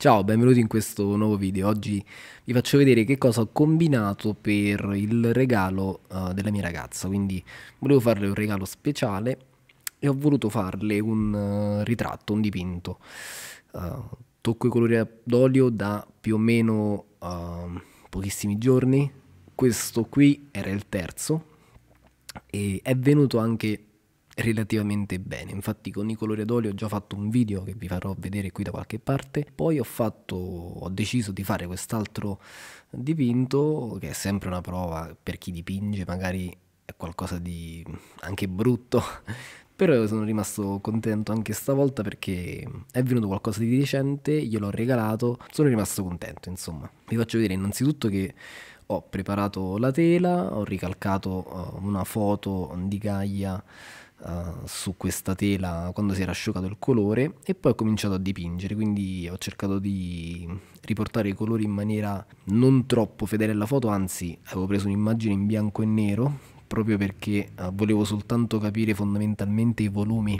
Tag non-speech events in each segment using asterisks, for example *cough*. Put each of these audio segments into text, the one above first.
Ciao, benvenuti in questo nuovo video. Oggi vi faccio vedere che cosa ho combinato per il regalo uh, della mia ragazza. Quindi volevo farle un regalo speciale e ho voluto farle un uh, ritratto, un dipinto. Uh, tocco i colori d'olio da più o meno ehm, pochissimi giorni. Questo qui era il terzo e è venuto anche relativamente bene infatti con i colori ad olio ho già fatto un video che vi farò vedere qui da qualche parte poi ho fatto ho deciso di fare quest'altro dipinto che è sempre una prova per chi dipinge magari è qualcosa di anche brutto *laughs* però sono rimasto contento anche stavolta perché è venuto qualcosa di decente, gliel'ho regalato, sono rimasto contento insomma. Vi faccio vedere innanzitutto che ho preparato la tela, ho ricalcato uh, una foto di Gaia Uh, eh, su questa tela quando si era asciugato il colore e poi ho cominciato a dipingere, quindi ho cercato di riportare i colori in maniera non troppo fedele alla foto, anzi avevo preso un'immagine in bianco e nero proprio perché uh, volevo soltanto capire fondamentalmente i volumi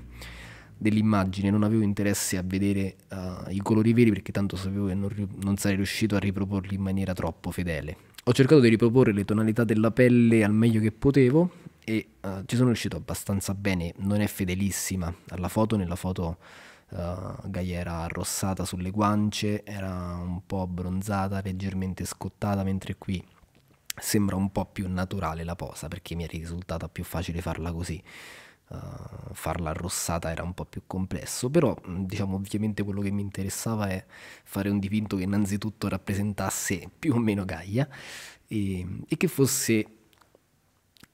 dell'immagine, non avevo interesse a vedere uh, i colori veri perché tanto sapevo che non, non sarei riuscito a riproporli in maniera troppo fedele. Ho cercato di riproporre le tonalità della pelle al meglio che potevo e uh, ci sono riuscito abbastanza bene, non è fedelissima alla foto, nella foto uh, Gaia era arrossata sulle guance, era un po' abbronzata, leggermente scottata, mentre qui sembra un po' più naturale la posa perché mi è risultata più facile farla così. Uh, farla arrossata era un po' più complesso, però mm, diciamo ovviamente quello che mi interessava è fare un dipinto che innanzitutto rappresentasse più o meno Gaia e, ehm, e che fosse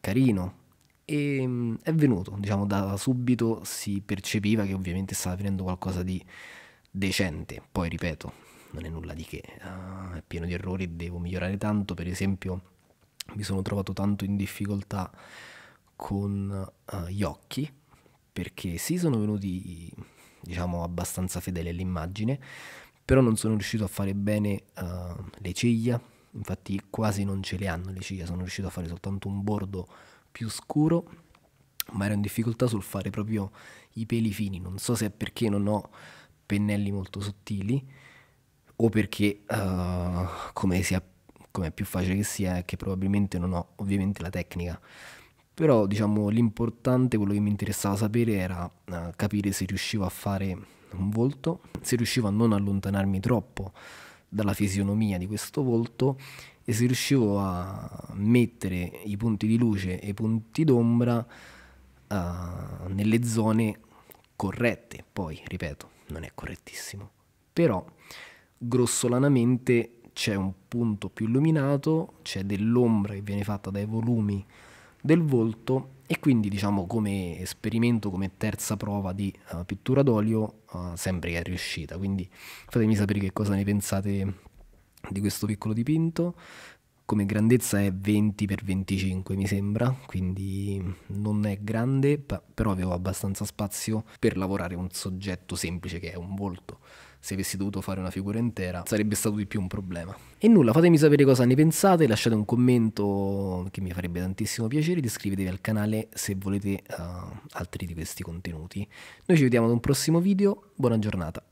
carino. E ehm, è venuto, diciamo da subito si percepiva che ovviamente stava venendo qualcosa di decente, poi ripeto, non è nulla di che, uh, è pieno di errori, devo migliorare tanto, per esempio mi sono trovato tanto in difficoltà con uh, gli occhi, perché sì sono venuti diciamo abbastanza fedeli all'immagine, però non sono riuscito a fare bene uh, le ciglia, infatti quasi non ce le hanno le ciglia, sono riuscito a fare soltanto un bordo più scuro, ma ero in difficoltà sul fare proprio i peli fini, non so se è perché non ho pennelli molto sottili o perché uh, come, sia, come è più facile che sia, che probabilmente non ho ovviamente la tecnica. Però diciamo l'importante, quello che mi interessava sapere era eh, capire se riuscivo a fare un volto, se riuscivo a non allontanarmi troppo dalla fisionomia di questo volto e se riuscivo a mettere i punti di luce e i punti d'ombra uh, nelle zone corrette. Poi, ripeto, non è correttissimo, però grossolanamente c'è un punto più illuminato, c'è dell'ombra che viene fatta dai volumi del volto e quindi diciamo come esperimento, come terza prova di uh, pittura d'olio uh, eh, sembra che è riuscita, quindi fatemi sapere che cosa ne pensate di questo piccolo dipinto, come grandezza è 20x25 mi sembra, quindi non è grande, però avevo abbastanza spazio per lavorare un soggetto semplice che è un volto se avessi dovuto fare una figura intera sarebbe stato di più un problema. E nulla, fatemi sapere cosa ne pensate, lasciate un commento che mi farebbe tantissimo piacere, iscrivetevi al canale se volete uh, altri di questi contenuti. Noi ci vediamo ad un prossimo video, buona giornata.